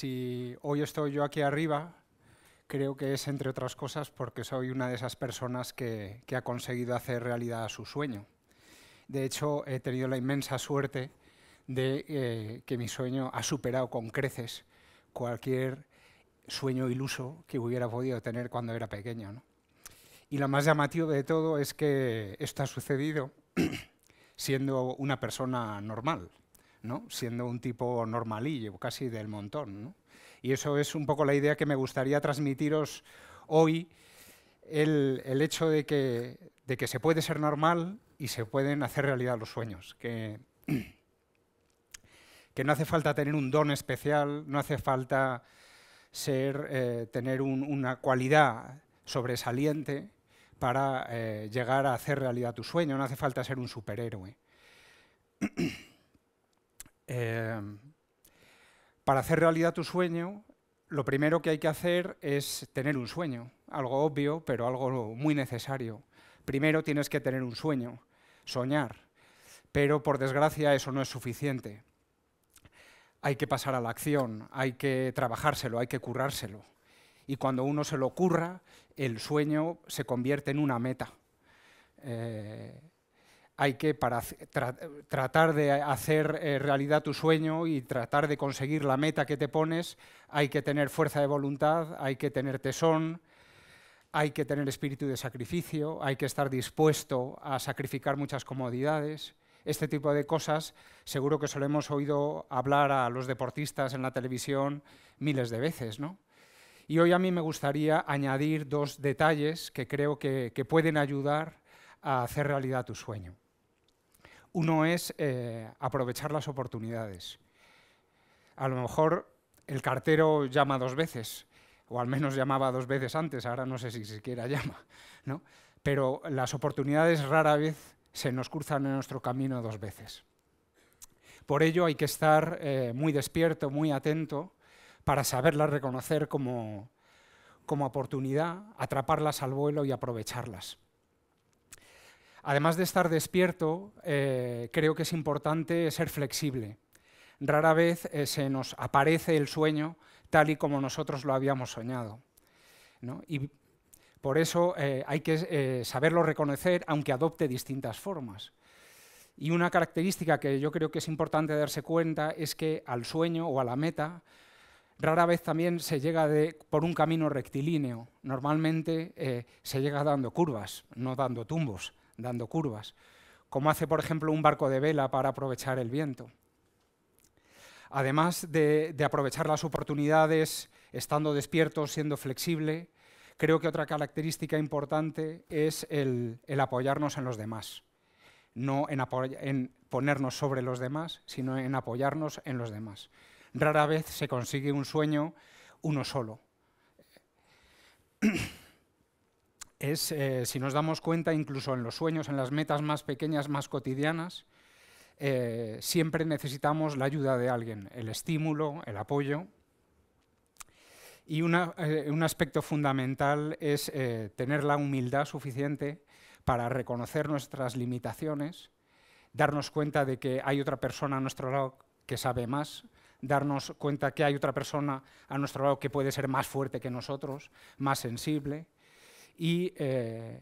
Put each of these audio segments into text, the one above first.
si hoy estoy yo aquí arriba, creo que es, entre otras cosas, porque soy una de esas personas que, ha conseguido hacer realidad su sueño. De hecho, he tenido la inmensa suerte de eh, que mi sueño ha superado con creces cualquier sueño iluso que hubiera podido tener cuando era pequeño. Y lo más llamativo de todo es que esto ha sucedido siendo una persona normal siendo un tipo normalillo, casi del montón. Y eso es un poco la idea que me gustaría transmitiros hoy, el, hecho de que, que se puede ser normal y se pueden hacer realidad los sueños, que, que no hace falta tener un don especial, no hace falta ser, eh, tener una cualidad sobresaliente para eh, llegar a hacer realidad tu sueño, no hace falta ser un superhéroe. Em, para hacer realidad tu sueño, lo primero que hay que hacer es tener un sueño, algo obvio, pero algo muy necesario. Primero tienes que tener un sueño, soñar, pero por desgracia eso no es suficiente. Hay que pasar a la acción, hay que trabajárselo, hay que currárselo. Y cuando uno se lo curra, el sueño se convierte en una meta. Eh, hay que para tratar de hacer eh, realidad tu sueño y tratar de conseguir la meta que te pones, hay que tener fuerza de voluntad, hay que tener tesón, hay que tener espíritu de sacrificio, hay que estar dispuesto a sacrificar muchas comodidades. Este tipo de cosas seguro que hemos oído hablar a los deportistas en la televisión miles de veces, Y hoy a mí me gustaría añadir dos detalles que creo que pueden ayudar a hacer realidad tu sueño. Uno es eh, aprovechar las oportunidades. A lo mejor el cartero llama dos veces, o al menos llamaba dos veces antes, ahora no sé si siquiera llama, ¿no? pero las oportunidades rara vez se nos cruzan en nuestro camino dos veces. Por ello hay que estar eh, muy despierto, muy atento, para saberlas reconocer como, como oportunidad, atraparlas al vuelo y aprovecharlas. Además de estar despierto, eh, creo que es importante ser flexible. Rara vez eh, se nos aparece el sueño tal y como nosotros lo habíamos soñado. ¿no? Y por eso eh, hay que saberlo reconocer, aunque adopte distintas formas. Y una característica que yo creo que es importante darse cuenta es que al sueño o a la meta rara vez también se llega de, por un camino rectilíneo. Normalmente se llega dando curvas, no dando tumbos dando curvas, como hace, por ejemplo, un barco de vela para aprovechar el viento. Además de, aprovechar las oportunidades estando despiertos, siendo flexible, creo que otra característica importante es el, apoyarnos en los demás. No en, en ponernos sobre los demás, sino en apoyarnos en los demás. Rara vez se consigue un sueño uno solo es, eh, si nos damos cuenta, incluso en los sueños, en las metas más pequeñas, más cotidianas, eh, siempre necesitamos la ayuda de alguien, el estímulo, el apoyo. Y eh, un aspecto fundamental es tener la humildad suficiente para reconocer nuestras limitaciones, darnos cuenta de que hay otra persona a nuestro lado que sabe más, darnos cuenta que hay otra persona a nuestro lado que puede ser más fuerte que nosotros, más sensible, y eh,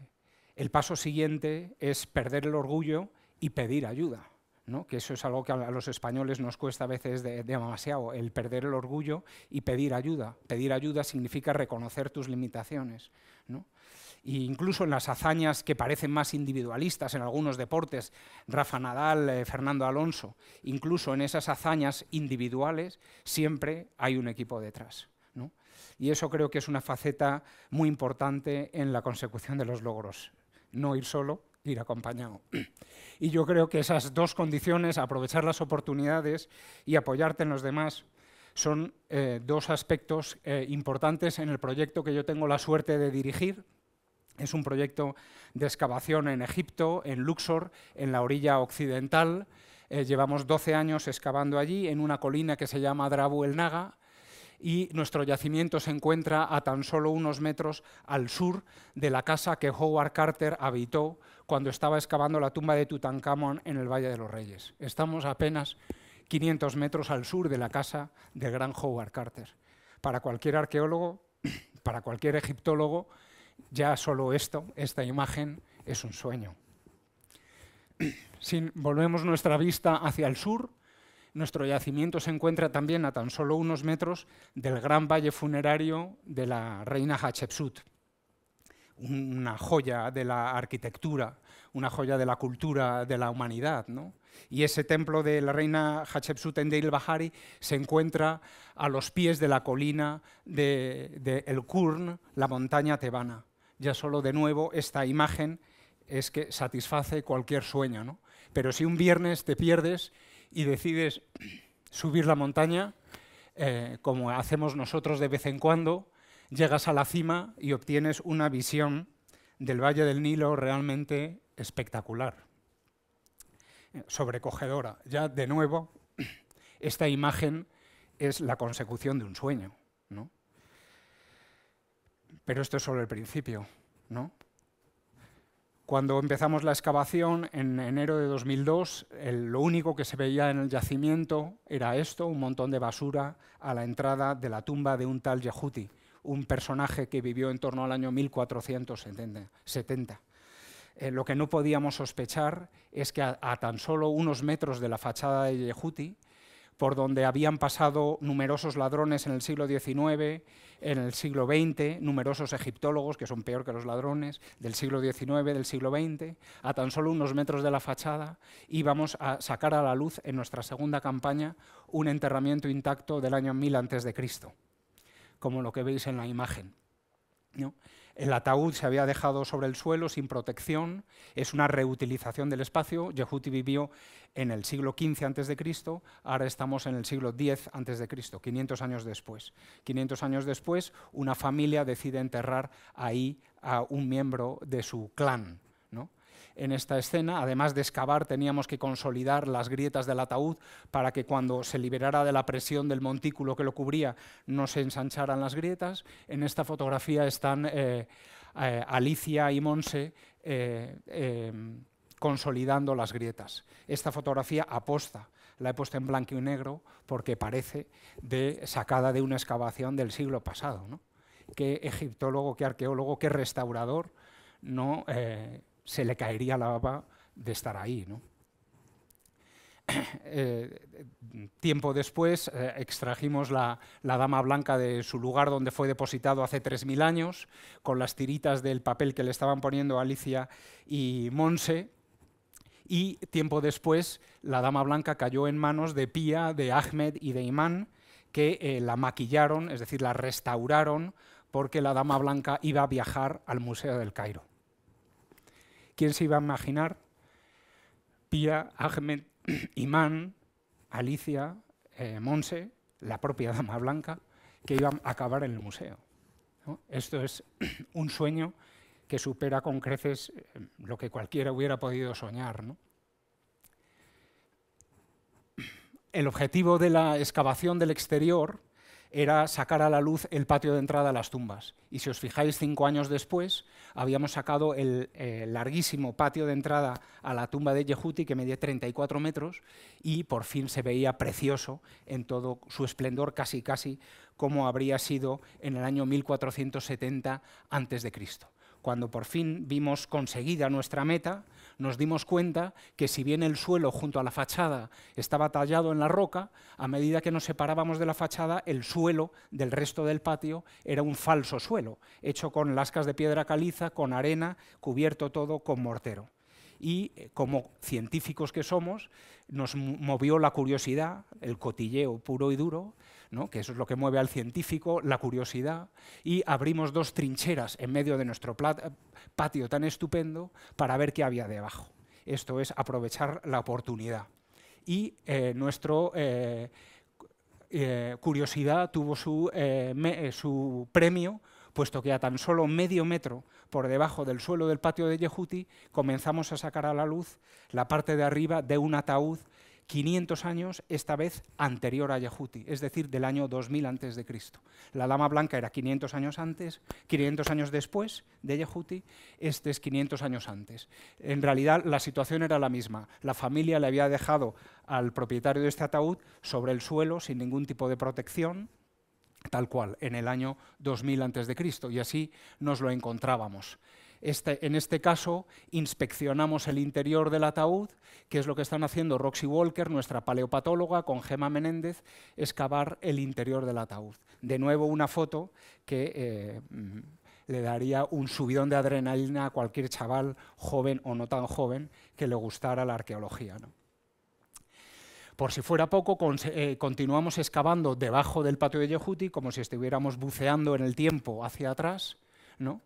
el paso siguiente es perder el orgullo y pedir ayuda. ¿no? que eso es algo que a los españoles nos cuesta a veces demasiado, el perder el orgullo y pedir ayuda. Pedir ayuda significa reconocer tus limitaciones. ¿no? E incluso en las hazañas que parecen más individualistas en algunos deportes, Rafa Nadal, eh, Fernando Alonso, incluso en esas hazañas individuales siempre hay un equipo detrás. Y eso creo que es una faceta muy importante en la consecución de los logros. No ir solo, ir acompañado. Y yo creo que esas dos condiciones, aprovechar las oportunidades y apoyarte en los demás, son eh, dos aspectos eh, importantes en el proyecto que yo tengo la suerte de dirigir. Es un proyecto de excavación en Egipto, en Luxor, en la orilla occidental. Eh, llevamos 12 años excavando allí, en una colina que se llama Drabu el Naga, y nuestro yacimiento se encuentra a tan solo unos metros al sur de la casa que Howard Carter habitó cuando estaba excavando la tumba de Tutankamón en el Valle de los Reyes. Estamos apenas 500 metros al sur de la casa del gran Howard Carter. Para cualquier arqueólogo, para cualquier egiptólogo, ya solo esto, esta imagen, es un sueño. Si volvemos nuestra vista hacia el sur, nuestro yacimiento se encuentra también a tan solo unos metros del gran valle funerario de la reina Hatshepsut, una joya de la arquitectura, una joya de la cultura de la humanidad. Y ese templo de la reina Hatshepsut en Deir Bahari se encuentra a los pies de la colina de, El Kurn, la montaña tebana. Ya solo de nuevo esta imagen es que satisface cualquier sueño. Pero si un viernes te pierdes y decides subir la montaña, eh, como hacemos nosotros de vez en cuando, llegas a la cima y obtienes una visión del Valle del Nilo realmente espectacular, sobrecogedora. Ya de nuevo, esta imagen es la consecución de un sueño, ¿no? Pero esto es solo el principio, ¿no? Cuando empezamos la excavación en enero de 2002, lo único que se veía en el yacimiento era esto, un montón de basura a la entrada de la tumba de un tal Yehuti, un personaje que vivió en torno al año 1470. Eh, lo que no podíamos sospechar es que a, a, tan solo unos metros de la fachada de Yehuti por donde habían pasado numerosos ladrones en el siglo XIX, en el siglo XX, numerosos egiptólogos, que son peor que los ladrones, del siglo XIX, del siglo XX, a tan solo unos metros de la fachada, íbamos a sacar a la luz en nuestra segunda campaña un enterramiento intacto del año 1000 a.C., como lo que veis en la imagen. ¿no? El ataúd se había dejado sobre el suelo sin protección, es una reutilización del espacio. Yehuti vivió en el siglo XV a.C., ahora estamos en el siglo X a.C., 500 años después. 500 años después, una familia decide enterrar ahí a un miembro de su clan en esta escena. Además de excavar, teníamos que consolidar las grietas del ataúd para que cuando se liberara de la presión del montículo que lo cubría no se ensancharan las grietas. En esta fotografía están eh, eh, Alicia y Monse eh, consolidando las grietas. Esta fotografía aposta, la he puesto en blanco y negro porque parece de, sacada de una excavación del siglo pasado. ¿no? Qué egiptólogo, qué arqueólogo, qué restaurador no se le caería la baba de estar ahí. ¿no? Eh, tiempo después eh, extrajimos la, dama blanca de su lugar donde fue depositado hace 3.000 años, con las tiritas del papel que le estaban poniendo Alicia y Monse. Y tiempo después, la dama blanca cayó en manos de Pía, de Ahmed y de Imán, que eh, la maquillaron, es decir, la restauraron, porque la dama blanca iba a viajar al Museo del Cairo. ¿Quién se iba a imaginar? Pía, Ahmed, Imán, Alicia, eh, Monse, la propia Dama Blanca, que iban a acabar en el museo. Esto es un sueño que supera con creces eh, lo que cualquiera hubiera podido soñar. El objetivo de la excavación del exterior era sacar a la luz el patio de entrada a las tumbas. Y si os fijáis, cinco años después, habíamos sacado el eh, larguísimo patio de entrada a la tumba de Yehuti, que medía 34 metros, y por fin se veía precioso en todo su esplendor, casi casi como habría sido en el año 1470 a.C cuando por fin vimos conseguida nuestra meta, nos dimos cuenta que si bien el suelo junto a la fachada estaba tallado en la roca, a medida que nos separábamos de la fachada, el suelo del resto del patio era un falso suelo, hecho con lascas de piedra caliza, con arena, cubierto todo con mortero y eh, como científicos que somos, nos movió la curiosidad, el cotilleo puro y duro, que eso es lo que mueve al científico, la curiosidad, y abrimos dos trincheras en medio de nuestro eh, patio tan estupendo para ver qué había debajo. Esto es aprovechar la oportunidad. Y eh, nuestra eh, curiosidad tuvo su, su, premio, puesto que a tan solo medio metro por debajo del suelo del patio de Yehuti comenzamos a sacar a la luz la parte de arriba de un ataúd 500 años, esta vez anterior a Yahuti, es decir, del año 2000 a.C. La dama blanca era 500 años antes, 500 años después de Yahuti, este es 500 años antes. En realidad la situación era la misma, la familia le había dejado al propietario de este ataúd sobre el suelo sin ningún tipo de protección, tal cual, en el año 2000 a.C., y así nos lo encontrábamos. Este, en este caso, inspeccionamos el interior del ataúd, que es lo que están haciendo Roxy Walker, nuestra paleopatóloga, con Gema Menéndez, excavar el interior del ataúd. De nuevo, una foto que eh, le daría un subidón de adrenalina a cualquier chaval joven o no tan joven que le gustara la arqueología. Por si fuera poco, eh, continuamos excavando debajo del patio de Yehuti como si estuviéramos buceando en el tiempo hacia atrás, ¿no?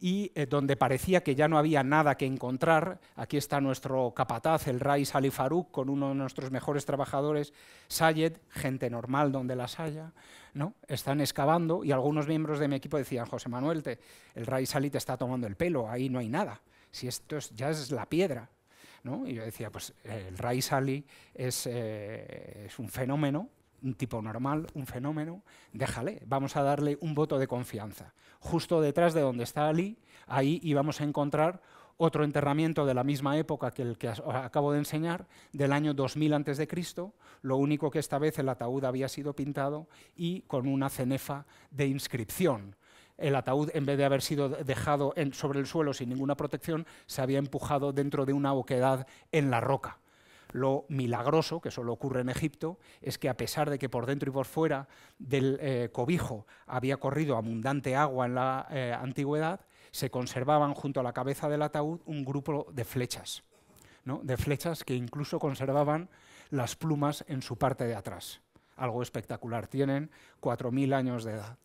y eh, donde parecía que ya no había nada que encontrar, aquí está nuestro capataz, el Rai Ali Farouk, con uno de nuestros mejores trabajadores, Sayed, gente normal donde las haya, ¿no? están excavando y algunos miembros de mi equipo decían, José Manuel, te, el Rai Ali te está tomando el pelo, ahí no hay nada, si esto ya es la piedra. ¿no? Y yo decía, pues eh, el Rai Sali es, eh, es un fenómeno, un tipo normal, un fenómeno, déjale, vamos a darle un voto de confianza. Justo detrás de donde está Ali, ahí íbamos a encontrar otro enterramiento de la misma época que el que acabo de enseñar, del año 2000 a.C., lo único que esta vez el ataúd había sido pintado y con una cenefa de inscripción. El ataúd, en vez de haber sido dejado sobre el suelo sin ninguna protección, se había empujado dentro de una boquedad en la roca. Lo milagroso que solo ocurre en Egipto es que a pesar de que por dentro y por fuera del eh, cobijo había corrido abundante agua en la eh, antigüedad, se conservaban junto a la cabeza del ataúd un grupo de flechas, de flechas que incluso conservaban las plumas en su parte de atrás. Algo espectacular, tienen 4.000 años de edad.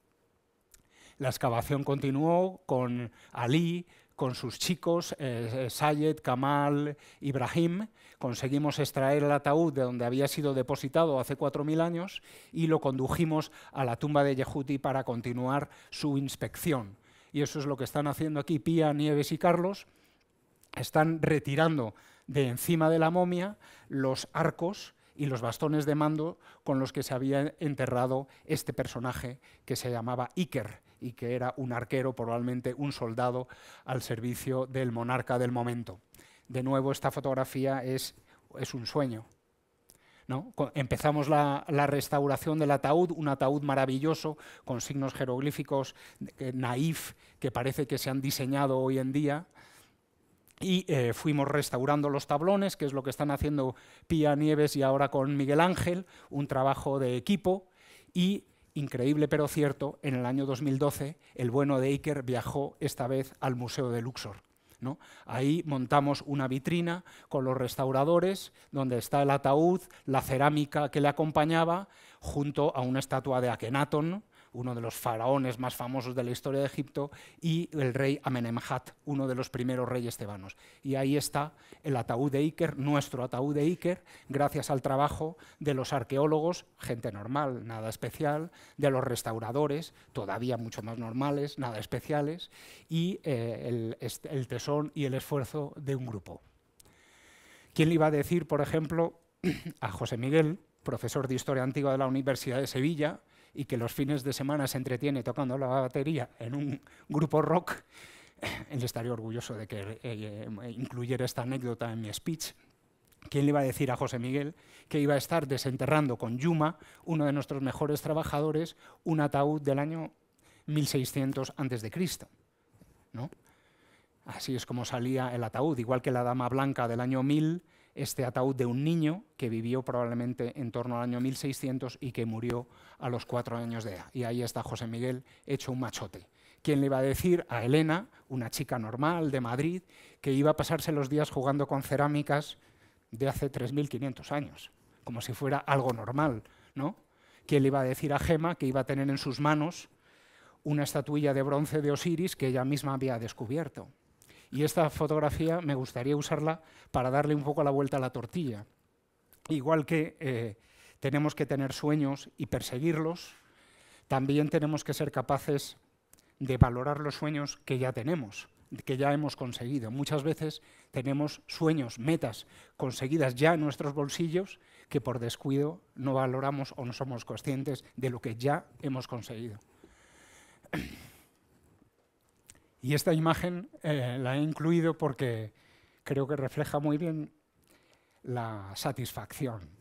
La excavación continuó con Alí, con sus chicos, eh, eh, Sayed, Kamal, Ibrahim, conseguimos extraer el ataúd de donde había sido depositado hace 4.000 años y lo condujimos a la tumba de Yehuti para continuar su inspección. Y eso es lo que están haciendo aquí Pía, Nieves y Carlos. Están retirando de encima de la momia los arcos y los bastones de mando con los que se había enterrado este personaje que se llamaba Iker y que era un arquero, probablemente un soldado, al servicio del monarca del momento. De nuevo, esta fotografía es, es un sueño. ¿no? Empezamos la, restauración del ataúd, un ataúd maravilloso con signos jeroglíficos naif que parece que se han diseñado hoy en día. Y eh, fuimos restaurando los tablones, que es lo que están haciendo Pía Nieves y ahora con Miguel Ángel, un trabajo de equipo. Y Increíble pero cierto, en el año 2012 el bueno de Iker viajó esta vez al Museo de Luxor. Ahí montamos una vitrina con los restauradores, donde está el ataúd, la cerámica que le acompañaba, junto a una estatua de Akenaton uno de los faraones más famosos de la historia de Egipto, y el rey Amenemhat, uno de los primeros reyes tebanos. Y ahí está el ataúd de Iker, nuestro ataúd de Iker, gracias al trabajo de los arqueólogos, gente normal, nada especial, de los restauradores, todavía mucho más normales, nada especiales, y eh, el, el tesón y el esfuerzo de un grupo. ¿Quién le iba a decir, por ejemplo, a José Miguel, profesor de Historia Antigua de la Universidad de Sevilla, y que los fines de semana se entretiene tocando la batería en un grupo rock, eh, él estaría orgulloso de que eh, eh, incluyera esta anécdota en mi speech. ¿Quién le iba a decir a José Miguel que iba a estar desenterrando con Yuma, uno de nuestros mejores trabajadores, un ataúd del año 1600 a.C.? ¿No? Así es como salía el ataúd, igual que la dama blanca del año 1000 este ataúd de un niño que vivió probablemente en torno al año 1600 y que murió a los cuatro años de edad. Y ahí está José Miguel hecho un machote. ¿Quién le iba a decir a Elena, una chica normal de Madrid, que iba a pasarse los días jugando con cerámicas de hace 3.500 años? Como si fuera algo normal, ¿no? ¿Quién le iba a decir a Gema que iba a tener en sus manos una estatuilla de bronce de Osiris que ella misma había descubierto? Y esta fotografía me gustaría usarla para darle un poco la vuelta a la tortilla. Igual que eh, tenemos que tener sueños y perseguirlos, también tenemos que ser capaces de valorar los sueños que ya tenemos, que ya hemos conseguido. Muchas veces tenemos sueños, metas conseguidas ya en nuestros bolsillos que por descuido no valoramos o no somos conscientes de lo que ya hemos conseguido. Y esta imagen eh, la he incluido porque creo que refleja muy bien la satisfacción.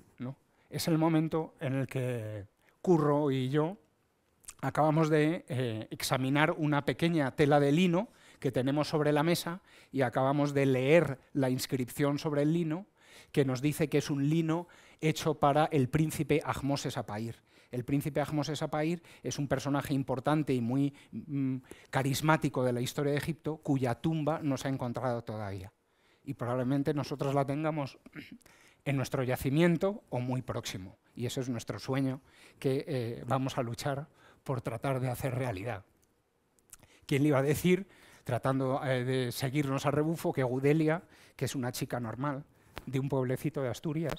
Es el momento en el que Curro y yo acabamos de eh, examinar una pequeña tela de lino que tenemos sobre la mesa y acabamos de leer la inscripción sobre el lino que nos dice que es un lino hecho para el príncipe Ahmoses Apair. El príncipe Ahmose Sapair es un personaje importante y muy mm, carismático de la historia de Egipto cuya tumba no se ha encontrado todavía. Y probablemente nosotros la tengamos en nuestro yacimiento o muy próximo. Y ese es nuestro sueño que eh, vamos a luchar por tratar de hacer realidad. ¿Quién le iba a decir, tratando eh, de seguirnos a rebufo, que Gudelia, que es una chica normal de un pueblecito de Asturias,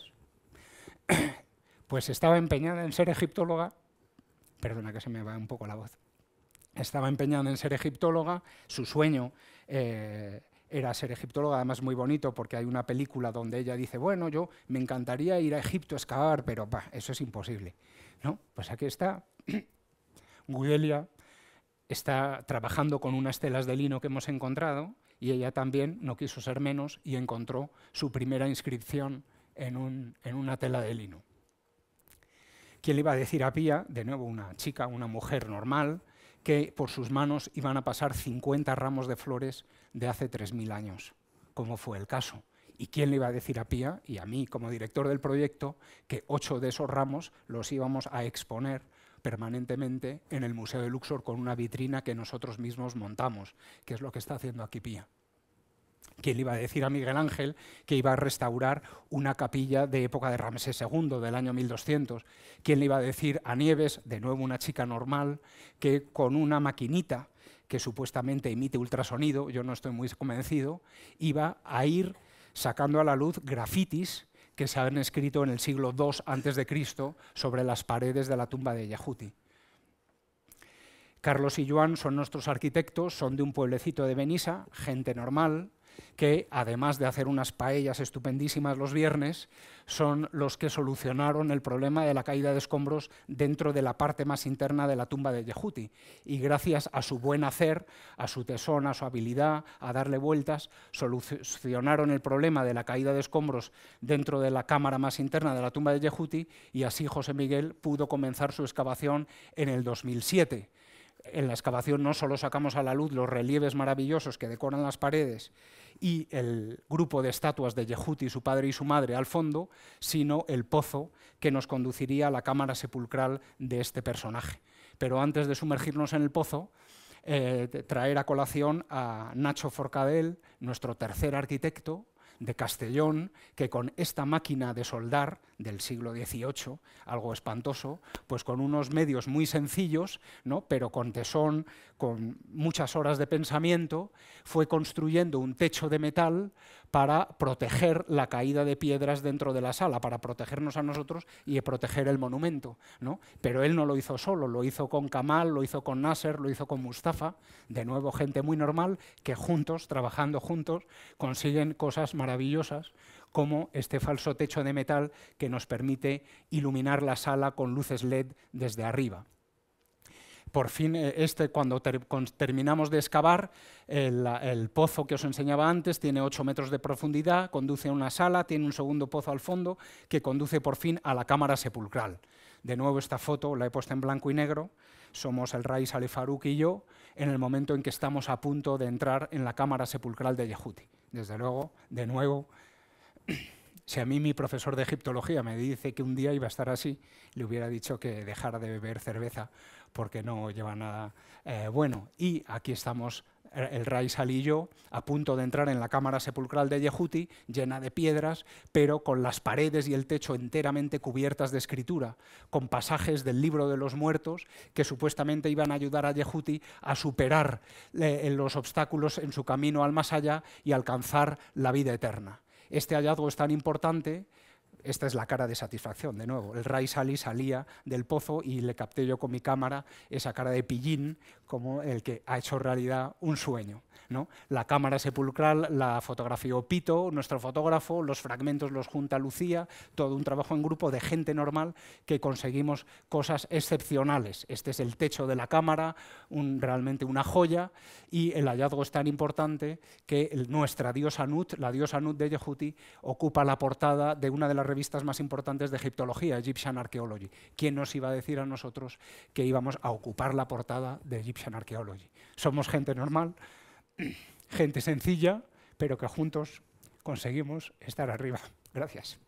pues estaba empeñada en ser egiptóloga, perdona que se me va un poco la voz, estaba empeñada en ser egiptóloga, su sueño... Eh, era ser egiptóloga, además muy bonito, porque hay una película donde ella dice, bueno, yo me encantaría ir a Egipto a excavar, pero eso es imposible. ¿No? Pues aquí está, Güelia está trabajando con unas telas de lino que hemos encontrado y ella también no quiso ser menos y encontró su primera inscripción en una tela de lino. ¿Quién le iba a decir a Pía, de nuevo una chica, una mujer normal, que por sus manos iban a pasar 50 ramos de flores de hace 3.000 años, como fue el caso? ¿Y quién le iba a decir a Pía y a mí como director del proyecto que ocho de esos ramos los íbamos a exponer permanentemente en el Museo de Luxor con una vitrina que nosotros mismos montamos, que es lo que está haciendo aquí Pía? ¿Quién le iba a decir a Miguel Ángel que iba a restaurar una capilla de época de Ramsés II, del año 1200. ¿Quién le iba a decir a Nieves, de nuevo una chica normal, que con una maquinita que supuestamente emite ultrasonido, yo no estoy muy convencido, iba a ir sacando a la luz grafitis que se han escrito en el siglo II a.C. sobre las paredes de la tumba de Yahuti. Carlos y Joan son nuestros arquitectos, son de un pueblecito de Benissa, gente normal, que, además de hacer unas paellas estupendísimas los viernes, son los que solucionaron el problema de la caída de escombros dentro de la parte más interna de la tumba de Yehuti. Y gracias a su buen hacer, a su tesón, a su habilidad, a darle vueltas, solucionaron el problema de la caída de escombros dentro de la cámara más interna de la tumba de Yehuti y así José Miguel pudo comenzar su excavación en el 2007 en la excavación no solo sacamos a la luz los relieves maravillosos que decoran las paredes y el grupo de estatuas de Yehuti, su padre y su madre al fondo, sino el pozo que nos conduciría a la cámara sepulcral de este personaje. Pero antes de sumergirnos en el pozo, eh, traer a colación a Nacho Forcadell, nuestro tercer arquitecto, de Castellón, que con esta máquina de soldar del siglo XVIII, algo espantoso, pues con unos medios muy sencillos, ¿no? pero con tesón, con muchas horas de pensamiento, fue construyendo un techo de metal para proteger la caída de piedras dentro de la sala, para protegernos a nosotros y proteger el monumento. ¿no? Pero él no lo hizo solo, lo hizo con Kamal, lo hizo con Nasser, lo hizo con Mustafa, de nuevo gente muy normal, que juntos, trabajando juntos, consiguen cosas maravillosas como este falso techo de metal que nos permite iluminar la sala con luces LED desde arriba. Por fin, eh, este, cuando terminamos de excavar, el, pozo que os enseñaba antes tiene 8 metros de profundidad, conduce a una sala, tiene un segundo pozo al fondo que conduce por fin a la cámara sepulcral. De nuevo, esta foto la he puesto en blanco y negro. Somos el Raiz Farouk y yo en el momento en que estamos a punto de entrar en la cámara sepulcral de Yehuti desde luego, de nuevo. Si a mí mi profesor de egiptología me dice que un día iba a estar así, le hubiera dicho que dejara de beber cerveza porque no lleva nada eh, bueno. Y aquí estamos eh, el rey salillo a punto de entrar en la cámara sepulcral de Yehuti, llena de piedras, pero con las paredes y el techo enteramente cubiertas de escritura, con pasajes del libro de los muertos que supuestamente iban a ayudar a Yehuti a superar eh, los obstáculos en su camino al más allá y alcanzar la vida eterna. Este hallazgo es tan importante esta es la cara de satisfacción, de nuevo. El Ray Sali salía del pozo y le capté yo con mi cámara esa cara de pillín como el que ha hecho realidad un sueño. ¿no? La cámara sepulcral la fotografió Pito, nuestro fotógrafo, los fragmentos los junta Lucía, todo un trabajo en grupo de gente normal que conseguimos cosas excepcionales. Este es el techo de la cámara, un, realmente una joya, y el hallazgo es tan importante que nuestra diosa Nut, la diosa Nut de Yehuti, ocupa la portada de una de las revistas más importantes de egiptología, Egyptian Archaeology. ¿Quién nos iba a decir a nosotros que íbamos a ocupar la portada de Egyptian Archaeology? Somos gente normal, gente sencilla, pero que juntos conseguimos estar arriba. Gracias.